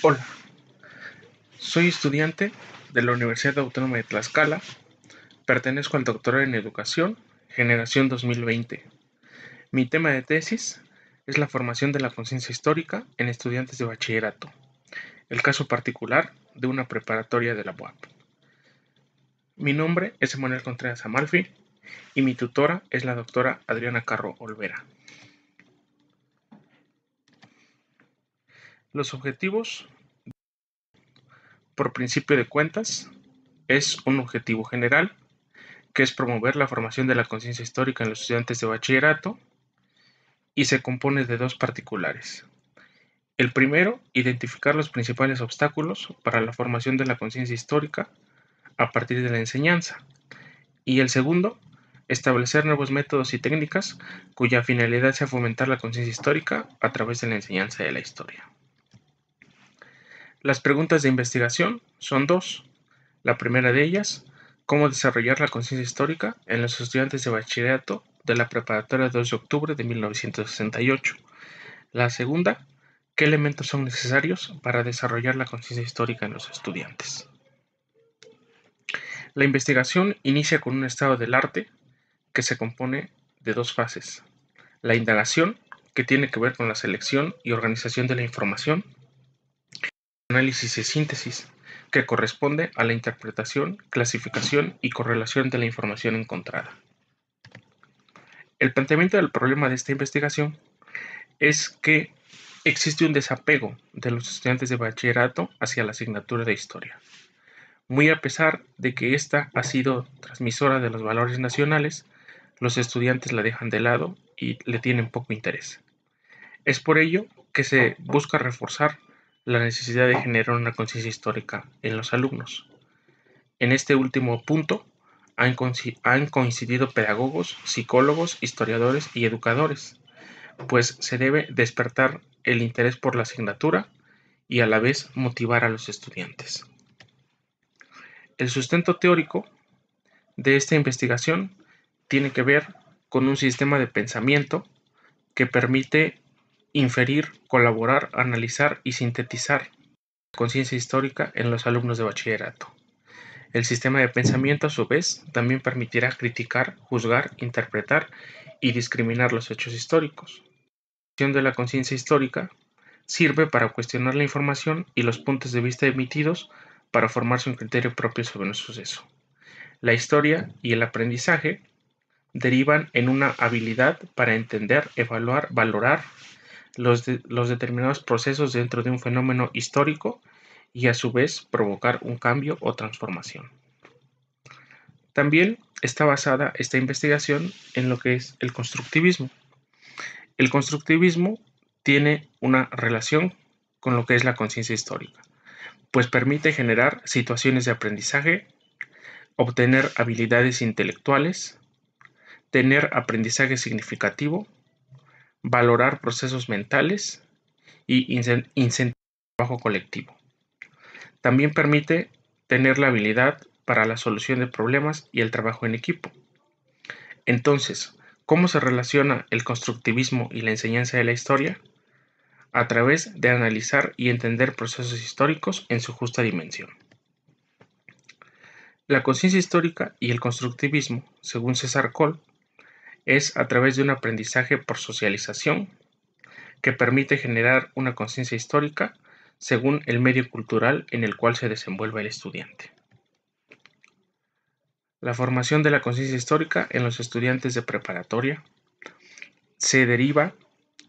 Hola, soy estudiante de la Universidad Autónoma de Tlaxcala, pertenezco al doctorado en Educación, Generación 2020. Mi tema de tesis es la formación de la conciencia histórica en estudiantes de bachillerato, el caso particular de una preparatoria de la UAP. Mi nombre es Emanuel Contreras Amalfi y mi tutora es la doctora Adriana Carro Olvera. Los objetivos, por principio de cuentas, es un objetivo general, que es promover la formación de la conciencia histórica en los estudiantes de bachillerato, y se compone de dos particulares. El primero, identificar los principales obstáculos para la formación de la conciencia histórica a partir de la enseñanza. Y el segundo, establecer nuevos métodos y técnicas cuya finalidad sea fomentar la conciencia histórica a través de la enseñanza de la historia. Las preguntas de investigación son dos. La primera de ellas, cómo desarrollar la conciencia histórica en los estudiantes de bachillerato de la preparatoria 2 de octubre de 1968. La segunda, qué elementos son necesarios para desarrollar la conciencia histórica en los estudiantes. La investigación inicia con un estado del arte que se compone de dos fases. La indagación, que tiene que ver con la selección y organización de la información, análisis y síntesis, que corresponde a la interpretación, clasificación y correlación de la información encontrada. El planteamiento del problema de esta investigación es que existe un desapego de los estudiantes de bachillerato hacia la asignatura de historia, muy a pesar de que ésta ha sido transmisora de los valores nacionales, los estudiantes la dejan de lado y le tienen poco interés. Es por ello que se busca reforzar la necesidad de generar una conciencia histórica en los alumnos. En este último punto han, coincidido pedagogos, psicólogos, historiadores y educadores, pues se debe despertar el interés por la asignatura y a la vez motivar a los estudiantes. El sustento teórico de esta investigación tiene que ver con un sistema de pensamiento que permite Inferir, colaborar, analizar y sintetizar conciencia histórica en los alumnos de bachillerato. El sistema de pensamiento, a su vez, también permitirá criticar, juzgar, interpretar y discriminar los hechos históricos. La de la conciencia histórica sirve para cuestionar la información y los puntos de vista emitidos para formarse un criterio propio sobre un suceso. La historia y el aprendizaje derivan en una habilidad para entender, evaluar, valorar los, determinados procesos dentro de un fenómeno histórico y a su vez provocar un cambio o transformación. También está basada esta investigación en lo que es el constructivismo. El constructivismo tiene una relación con lo que es la conciencia histórica, pues permite generar situaciones de aprendizaje, obtener habilidades intelectuales, tener aprendizaje significativo valorar procesos mentales y incentivar trabajo colectivo. También permite tener la habilidad para la solución de problemas y el trabajo en equipo. Entonces, ¿cómo se relaciona el constructivismo y la enseñanza de la historia? A través de analizar y entender procesos históricos en su justa dimensión. La conciencia histórica y el constructivismo, según César Cole es a través de un aprendizaje por socialización que permite generar una conciencia histórica según el medio cultural en el cual se desenvuelve el estudiante. La formación de la conciencia histórica en los estudiantes de preparatoria se deriva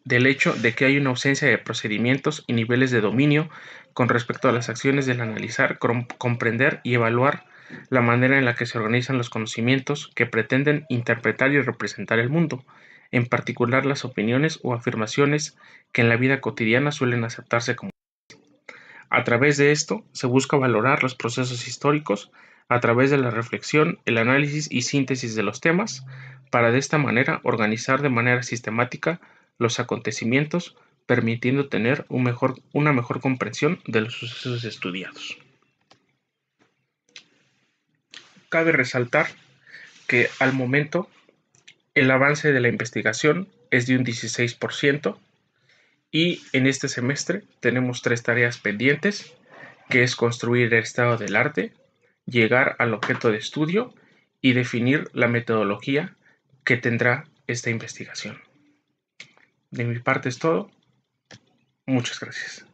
del hecho de que hay una ausencia de procedimientos y niveles de dominio con respecto a las acciones del analizar, comprender y evaluar la manera en la que se organizan los conocimientos que pretenden interpretar y representar el mundo, en particular las opiniones o afirmaciones que en la vida cotidiana suelen aceptarse como. A través de esto se busca valorar los procesos históricos a través de la reflexión, el análisis y síntesis de los temas, para de esta manera organizar de manera sistemática los acontecimientos, permitiendo tener una mejor comprensión de los sucesos estudiados cabe resaltar que al momento el avance de la investigación es de un 16% y en este semestre tenemos tres tareas pendientes, que es construir el estado del arte, llegar al objeto de estudio y definir la metodología que tendrá esta investigación. De mi parte es todo. Muchas gracias.